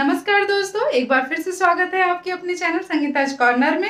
नमस्कार दोस्तों एक बार फिर से स्वागत है आपके अपने चैनल संगीताज कॉर्नर में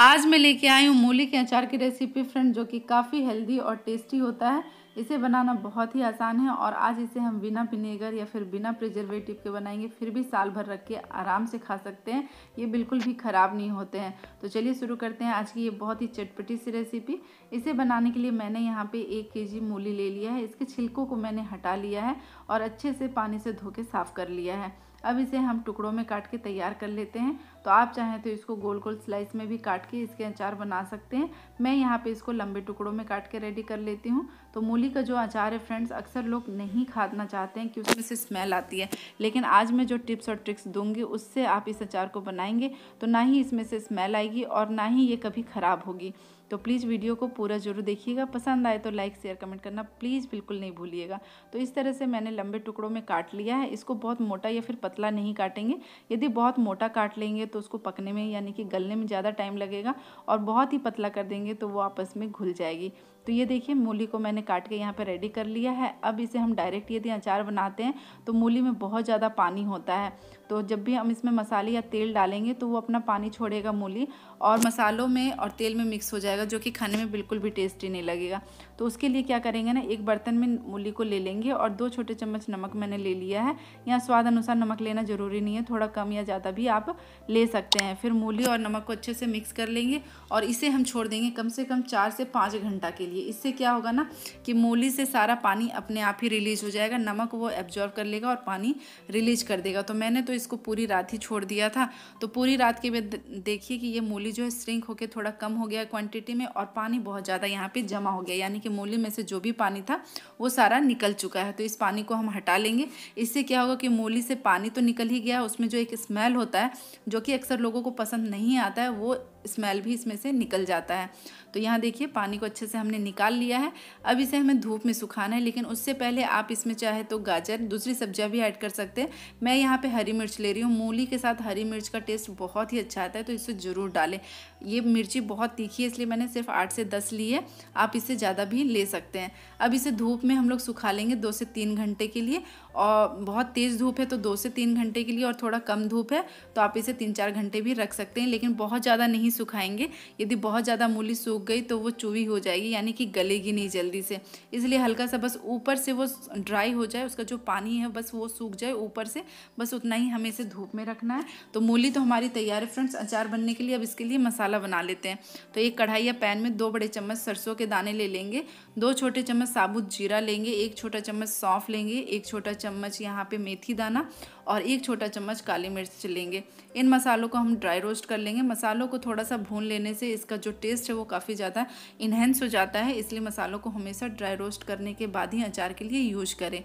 आज मैं लेके आई हूँ मूली के अचार की रेसिपी फ्रेंड जो कि काफ़ी हेल्दी और टेस्टी होता है इसे बनाना बहुत ही आसान है और आज इसे हम बिना विनेगर या फिर बिना प्रिजर्वेटिव के बनाएंगे फिर भी साल भर रख के आराम से खा सकते हैं ये बिल्कुल भी ख़राब नहीं होते हैं तो चलिए शुरू करते हैं आज की ये बहुत ही चटपटी सी रेसिपी इसे बनाने के लिए मैंने यहाँ पे एक के मूली ले लिया है इसके छिलकों को मैंने हटा लिया है और अच्छे से पानी से धो के साफ़ कर लिया है अब इसे हम टुकड़ों में काट के तैयार कर लेते हैं तो आप चाहें तो इसको गोल गोल स्लाइस में भी काट के इसके अचार बना सकते हैं मैं यहाँ पे इसको लंबे टुकड़ों में काट के रेडी कर लेती हूँ तो मूली का जो अचार है फ्रेंड्स अक्सर लोग नहीं खाना चाहते हैं कि उसमें से स्मेल आती है लेकिन आज मैं जो टिप्स और ट्रिक्स दूँगी उससे आप इस अचार को बनाएंगे तो ना ही इसमें से स्मेल आएगी और ना ही ये कभी ख़राब होगी तो प्लीज़ वीडियो को पूरा जरूर देखिएगा पसंद आए तो लाइक शेयर कमेंट करना प्लीज़ बिल्कुल नहीं भूलिएगा तो इस तरह से मैंने लंबे टुकड़ों में काट लिया है इसको बहुत मोटा या फिर पतला नहीं काटेंगे यदि बहुत मोटा काट लेंगे तो उसको पकने में यानी कि गलने में ज़्यादा टाइम लगेगा और बहुत ही पतला कर देंगे तो वो आपस में घुल जाएगी तो ये देखिए मूली को मैंने काट के यहाँ पे रेडी कर लिया है अब इसे हम डायरेक्ट यदि अचार बनाते हैं तो मूली में बहुत ज़्यादा पानी होता है तो जब भी हम इसमें मसाले या तेल डालेंगे तो वो अपना पानी छोड़ेगा मूली और मसालों में और तेल में मिक्स हो जाएगा जो कि खाने में बिल्कुल भी टेस्टी नहीं लगेगा तो उसके लिए क्या करेंगे ना एक बर्तन में मूली को ले लेंगे और दो छोटे चम्मच नमक मैंने ले लिया है यहाँ स्वाद अनुसार नमक लेना ज़रूरी नहीं है थोड़ा कम या ज़्यादा भी आप ले सकते हैं फिर मूली और नमक को अच्छे से मिक्स कर लेंगे और इसे हम छोड़ देंगे कम से कम चार से पाँच घंटा के लिए इससे क्या होगा ना कि मूली से सारा पानी अपने आप ही रिलीज हो जाएगा नमक वो एब्जॉर्व कर लेगा और पानी रिलीज कर देगा तो मैंने तो इसको पूरी रात ही छोड़ दिया था तो पूरी रात के बाद देखिए कि ये मूली जो है श्रिंक होकर थोड़ा कम हो गया क्वान्टिटी में और पानी बहुत ज़्यादा यहाँ पर जमा हो गया यानी कि मूली में से जो भी पानी था वो सारा निकल चुका है तो इस पानी को हम हटा लेंगे इससे क्या होगा कि मूली से पानी तो निकल ही गया उसमें जो एक स्मेल होता है जो कि अक्सर लोगों को पसंद नहीं आता है वो स्मेल भी इसमें से निकल जाता है तो यहाँ देखिए पानी को अच्छे से हमने निकाल लिया है अब इसे हमें धूप में सुखाना है लेकिन उससे पहले आप इसमें चाहे तो गाजर दूसरी सब्जियाँ भी ऐड कर सकते हैं मैं यहाँ पे हरी मिर्च ले रही हूँ मूली के साथ हरी मिर्च का टेस्ट बहुत ही अच्छा आता है तो इसे ज़रूर डालें ये मिर्ची बहुत तीखी है इसलिए मैंने सिर्फ आठ से दस ली है आप इसे ज़्यादा भी ले सकते हैं अब इसे धूप में हम लोग सुखा लेंगे दो से तीन घंटे के लिए और बहुत तेज़ धूप है तो दो से तीन घंटे के लिए और थोड़ा कम धूप है तो आप इसे तीन चार घंटे भी रख सकते हैं लेकिन बहुत ज़्यादा नहीं नहीं सुखाएंगे यदि बहुत ज़्यादा मूली सूख गई तो वो चूवी हो जाएगी यानी कि गलेगी नहीं जल्दी से इसलिए हल्का सा बस ऊपर से वो ड्राई हो जाए उसका जो पानी है बस वो सूख जाए ऊपर से बस उतना ही हमें इसे धूप में रखना है तो मूली तो हमारी तैयार है फ्रेंड्स अचार बनने के लिए अब इसके लिए मसाला बना लेते हैं तो एक कढ़ाई या पैन में दो बड़े चम्मच सरसों के दाने ले लेंगे दो छोटे चम्मच साबुत जीरा लेंगे एक छोटा चम्मच सौंफ लेंगे एक छोटा चम्मच यहाँ पे मेथी दाना और एक छोटा चम्मच काली मिर्च लेंगे इन मसालों को हम ड्राई रोस्ट कर लेंगे मसालों को थोड़ा सा भून लेने से इसका जो टेस्ट है वो काफ़ी ज़्यादा इन्हेंस हो जाता है इसलिए मसालों को हमेशा ड्राई रोस्ट करने के बाद ही अचार के लिए यूज करें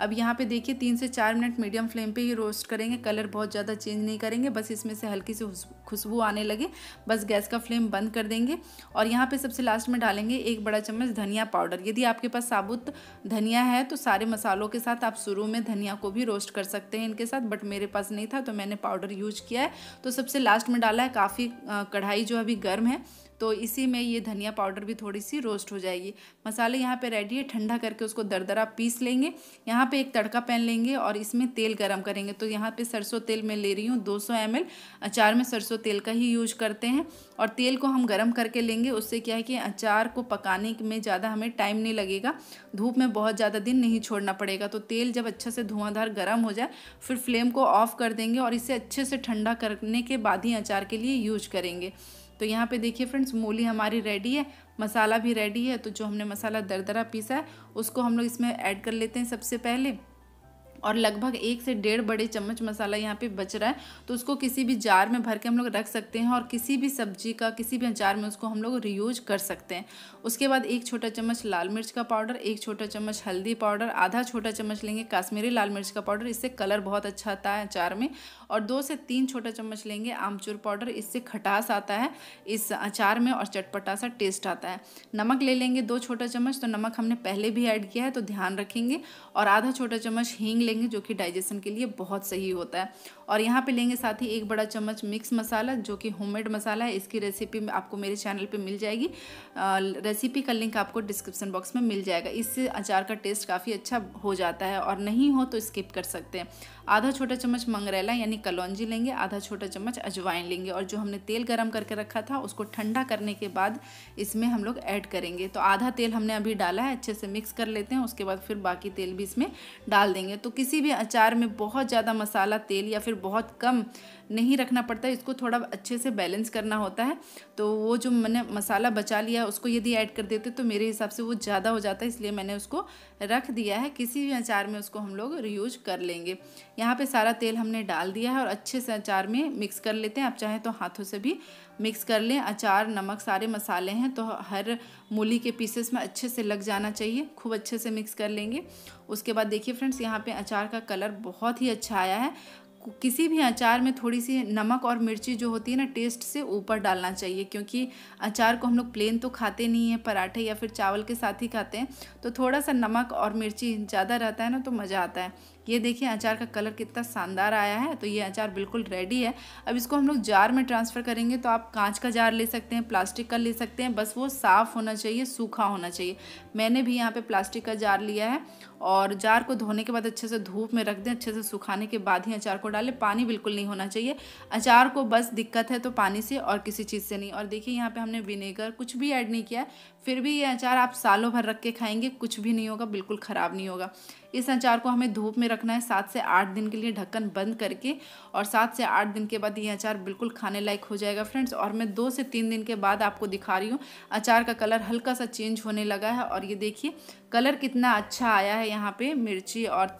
अब यहाँ पे देखिए तीन से चार मिनट मीडियम फ्लेम पे ही रोस्ट करेंगे कलर बहुत ज़्यादा चेंज नहीं करेंगे बस इसमें से हल्की सी खुशबू आने लगे बस गैस का फ्लेम बंद कर देंगे और यहाँ पे सबसे लास्ट में डालेंगे एक बड़ा चम्मच धनिया पाउडर यदि आपके पास साबुत धनिया है तो सारे मसालों के साथ आप शुरू में धनिया को भी रोस्ट कर सकते हैं इनके साथ बट मेरे पास नहीं था तो मैंने पाउडर यूज किया है तो सबसे लास्ट में डाला है काफ़ी कढ़ाई जो अभी गर्म है तो इसी में ये धनिया पाउडर भी थोड़ी सी रोस्ट हो जाएगी मसाले यहाँ पे रेडी है ठंडा करके उसको दरदरा पीस लेंगे यहाँ पे एक तड़का पैन लेंगे और इसमें तेल गरम करेंगे तो यहाँ पे सरसों तेल मैं ले रही हूँ 200 सौ अचार में सरसों तेल का ही यूज करते हैं और तेल को हम गर्म करके लेंगे उससे क्या है कि अचार को पकाने में ज़्यादा हमें टाइम नहीं लगेगा धूप में बहुत ज़्यादा दिन नहीं छोड़ना पड़ेगा तो तेल जब अच्छे से धुआंधार गर्म हो जाए फिर फ्लेम को ऑफ़ कर देंगे और इसे अच्छे से ठंडा करने के बाद ही अचार के लिए यूज करेंगे तो यहाँ पे देखिए फ्रेंड्स मूली हमारी रेडी है मसाला भी रेडी है तो जो हमने मसाला दरदरा पीसा है उसको हम लोग इसमें ऐड कर लेते हैं सबसे पहले और लगभग एक से डेढ़ बड़े चम्मच मसाला यहाँ पे बच रहा है तो उसको किसी भी जार में भर के हम लोग रख सकते हैं और किसी भी सब्जी का किसी भी अचार में उसको हम लोग रियूज कर सकते हैं उसके बाद एक छोटा चम्मच लाल मिर्च का पाउडर एक छोटा चम्मच हल्दी पाउडर आधा छोटा चम्मच लेंगे काश्मीरी लाल मिर्च का पाउडर इससे कलर बहुत अच्छा आता है अचार में और दो से तीन छोटा चम्मच लेंगे आमचूर पाउडर इससे खटास आता है इस अचार में और चटपटा सा टेस्ट आता है नमक ले लेंगे दो छोटा चम्मच तो नमक हमने पहले भी ऐड किया है तो ध्यान रखेंगे और आधा छोटा चम्मच हींग लेंगे जो कि डाइजेशन के लिए बहुत सही होता है और यहाँ पे लेंगे साथ ही एक बड़ा चम्मच मिक्स मसाला जो कि होममेड मसाला है इसकी रेसिपी आपको मेरे चैनल पे मिल जाएगी रेसिपी का लिंक आपको डिस्क्रिप्शन बॉक्स में मिल जाएगा इससे अचार का टेस्ट काफ़ी अच्छा हो जाता है और नहीं हो तो स्किप कर सकते हैं आधा छोटा चम्मच मंगरेला यानी कलौंजी लेंगे आधा छोटा चम्मच अजवाइन लेंगे और जो हमने तेल गरम करके रखा था उसको ठंडा करने के बाद इसमें हम लोग ऐड करेंगे तो आधा तेल हमने अभी डाला है अच्छे से मिक्स कर लेते हैं उसके बाद फिर बाकी तेल भी इसमें डाल देंगे तो किसी भी अचार में बहुत ज़्यादा मसाला तेल या फिर बहुत कम नहीं रखना पड़ता इसको थोड़ा अच्छे से बैलेंस करना होता है तो वो जो मैंने मसाला बचा लिया उसको यदि ऐड कर देते तो मेरे हिसाब से वो ज़्यादा हो जाता है इसलिए मैंने उसको रख दिया है किसी भी अचार में उसको हम लोग रियूज कर लेंगे यहाँ पर सारा तेल हमने डाल दिया है और अच्छे से अचार में मिक्स कर लेते हैं आप चाहें तो हाथों से भी मिक्स कर लें अचार नमक सारे मसाले हैं तो हर मूली के पीसेस में अच्छे से लग जाना चाहिए खूब अच्छे से मिक्स कर लेंगे उसके बाद देखिए फ्रेंड्स यहाँ पे अचार का कलर बहुत ही अच्छा आया है किसी भी अचार में थोड़ी सी नमक और मिर्ची जो होती है ना टेस्ट से ऊपर डालना चाहिए क्योंकि अचार को हम लोग प्लेन तो खाते नहीं हैं पराठे या फिर चावल के साथ ही खाते हैं तो थोड़ा सा नमक और मिर्ची ज़्यादा रहता है ना तो मज़ा आता है ये देखिए अचार का कलर कितना शानदार आया है तो ये अचार बिल्कुल रेडी है अब इसको हम लोग जार में ट्रांसफ़र करेंगे तो आप कांच का जार ले सकते हैं प्लास्टिक का ले सकते हैं बस वो साफ़ होना चाहिए सूखा होना चाहिए मैंने भी यहाँ पर प्लास्टिक का जार लिया है और जार को धोने के बाद अच्छे से धूप में रख दें अच्छे से सुखाने के बाद ही अचार को डालें पानी बिल्कुल नहीं होना चाहिए अचार को बस दिक्कत है तो पानी से और किसी चीज़ से नहीं और देखिए यहाँ पे हमने विनेगर कुछ भी ऐड नहीं किया फिर भी ये अचार आप सालों भर रख के खाएंगे कुछ भी नहीं होगा बिल्कुल ख़राब नहीं होगा इस अचार को हमें धूप में रखना है सात से आठ दिन के लिए ढक्कन बंद करके और सात से आठ दिन के बाद ये अचार बिल्कुल खाने लायक हो जाएगा फ्रेंड्स और मैं दो से तीन दिन के बाद आपको दिखा रही हूँ अचार का कलर हल्का सा चेंज होने लगा है और ये देखिए कलर कितना अच्छा आया है यहाँ पे मिर्ची और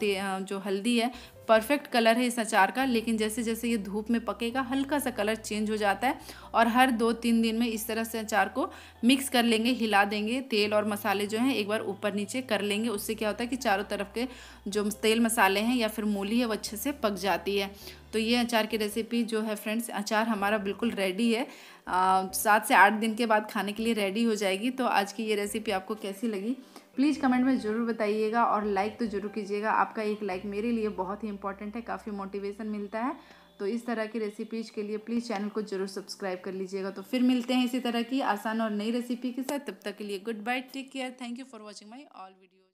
जो हल्दी है परफेक्ट कलर है इस अचार का लेकिन जैसे जैसे ये धूप में पकेगा हल्का सा कलर चेंज हो जाता है और हर दो तीन दिन में इस तरह से अचार को मिक्स कर लेंगे हिला देंगे तेल और मसाले जो हैं एक बार ऊपर नीचे कर लेंगे उससे क्या होता है कि चारों तरफ के जो तेल मसाले हैं या फिर मूली है वो अच्छे से पक जाती है तो ये अचार की रेसिपी जो है फ्रेंड्स अचार हमारा बिल्कुल रेडी है सात से आठ दिन के बाद खाने के लिए रेडी हो जाएगी तो आज की ये रेसिपी आपको कैसी लगी प्लीज़ कमेंट में ज़रूर बताइएगा और लाइक तो ज़रूर कीजिएगा आपका एक लाइक मेरे लिए बहुत ही इंपॉर्टेंट है काफ़ी मोटिवेशन मिलता है तो इस तरह की रेसिपीज के लिए प्लीज़ चैनल को जरूर सब्सक्राइब कर लीजिएगा तो फिर मिलते हैं इसी तरह की आसान और नई रेसिपी के साथ तब तक के लिए goodbye take care thank you for watching my all video